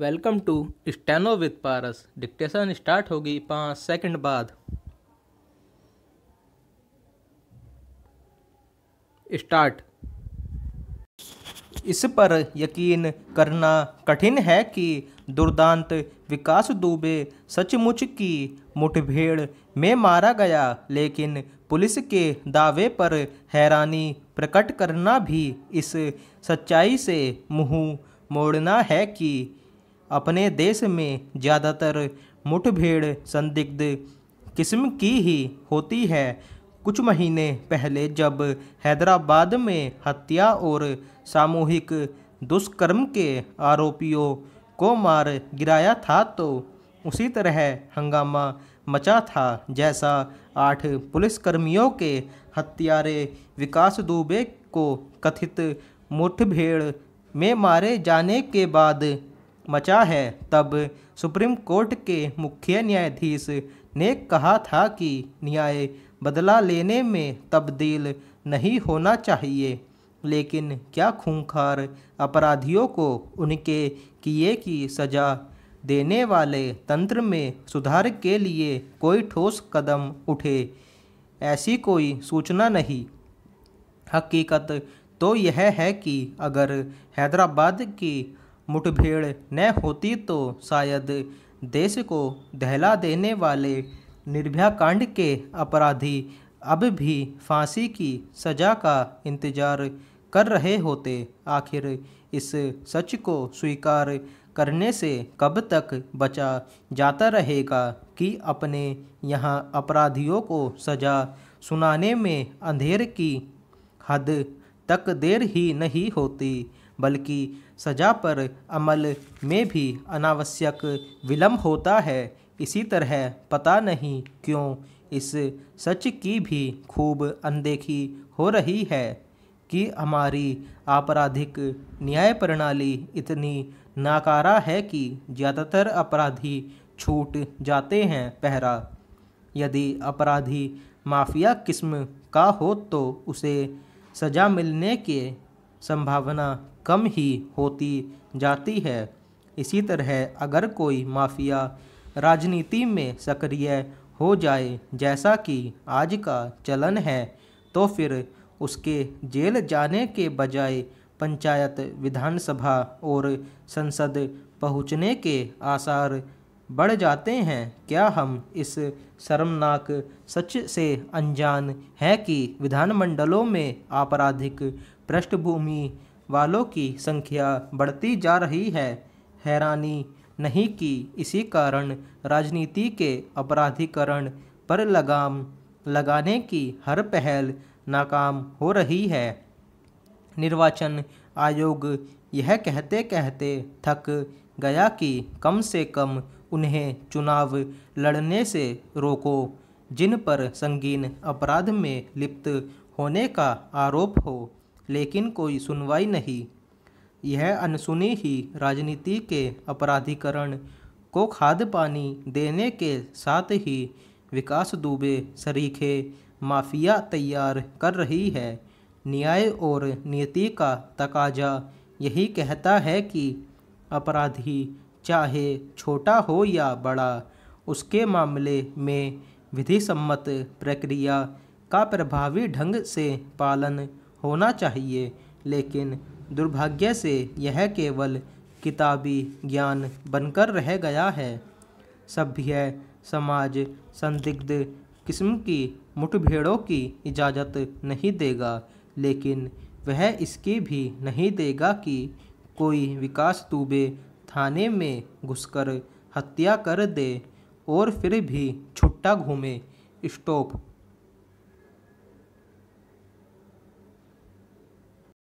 welcome to steno with Paras dictation start होगी पाँच second बाद स्टार्ट इस पर यकीन करना कठिन है कि दुर्दांत विकास दुबे सचमुच की मुठभेड़ में मारा गया लेकिन पुलिस के दावे पर हैरानी प्रकट करना भी इस सच्चाई से मुंह मोड़ना है कि अपने देश में ज़्यादातर मुठभेड़ संदिग्ध किस्म की ही होती है कुछ महीने पहले जब हैदराबाद में हत्या और सामूहिक दुष्कर्म के आरोपियों को मार गिराया था तो उसी तरह हंगामा मचा था जैसा आठ पुलिसकर्मियों के हत्यारे विकास दुबे को कथित मुठभेड़ में मारे जाने के बाद मचा है तब सुप्रीम कोर्ट के मुख्य न्यायाधीश ने कहा था कि न्याय बदला लेने में तब्दील नहीं होना चाहिए लेकिन क्या खूंखार अपराधियों को उनके किए की सज़ा देने वाले तंत्र में सुधार के लिए कोई ठोस कदम उठे ऐसी कोई सूचना नहीं हकीकत तो यह है कि अगर हैदराबाद की मुठभेड़ न होती तो शायद देश को दहला देने वाले निर्भया कांड के अपराधी अब भी फांसी की सजा का इंतजार कर रहे होते आखिर इस सच को स्वीकार करने से कब तक बचा जाता रहेगा कि अपने यहाँ अपराधियों को सजा सुनाने में अंधेर की हद तक देर ही नहीं होती बल्कि सजा पर अमल में भी अनावश्यक विलम्ब होता है इसी तरह पता नहीं क्यों इस सच की भी खूब अनदेखी हो रही है कि हमारी आपराधिक न्याय प्रणाली इतनी नाकारा है कि ज़्यादातर अपराधी छूट जाते हैं पहरा यदि अपराधी माफिया किस्म का हो तो उसे सज़ा मिलने के संभावना कम ही होती जाती है इसी तरह अगर कोई माफिया राजनीति में सक्रिय हो जाए जैसा कि आज का चलन है तो फिर उसके जेल जाने के बजाय पंचायत विधानसभा और संसद पहुंचने के आसार बढ़ जाते हैं क्या हम इस शर्मनाक सच से अनजान हैं कि विधानमंडलों में आपराधिक पृष्ठभूमि वालों की संख्या बढ़ती जा रही है हैरानी नहीं कि इसी कारण राजनीति के अपराधीकरण पर लगाम लगाने की हर पहल नाकाम हो रही है निर्वाचन आयोग यह कहते कहते थक गया कि कम से कम उन्हें चुनाव लड़ने से रोको जिन पर संगीन अपराध में लिप्त होने का आरोप हो लेकिन कोई सुनवाई नहीं यह अनसुनी ही राजनीति के अपराधीकरण को खाद पानी देने के साथ ही विकास दुबे सरीखे माफिया तैयार कर रही है न्याय और नीति का तकाजा यही कहता है कि अपराधी चाहे छोटा हो या बड़ा उसके मामले में विधि सम्मत प्रक्रिया का प्रभावी ढंग से पालन होना चाहिए लेकिन दुर्भाग्य से यह केवल किताबी ज्ञान बनकर रह गया है सभ्य समाज संदिग्ध किस्म की मुठभेड़ों की इजाज़त नहीं देगा लेकिन वह इसकी भी नहीं देगा कि कोई विकास दुबे थाने में घुसकर हत्या कर दे और फिर भी छुट्टा घूमे स्टॉप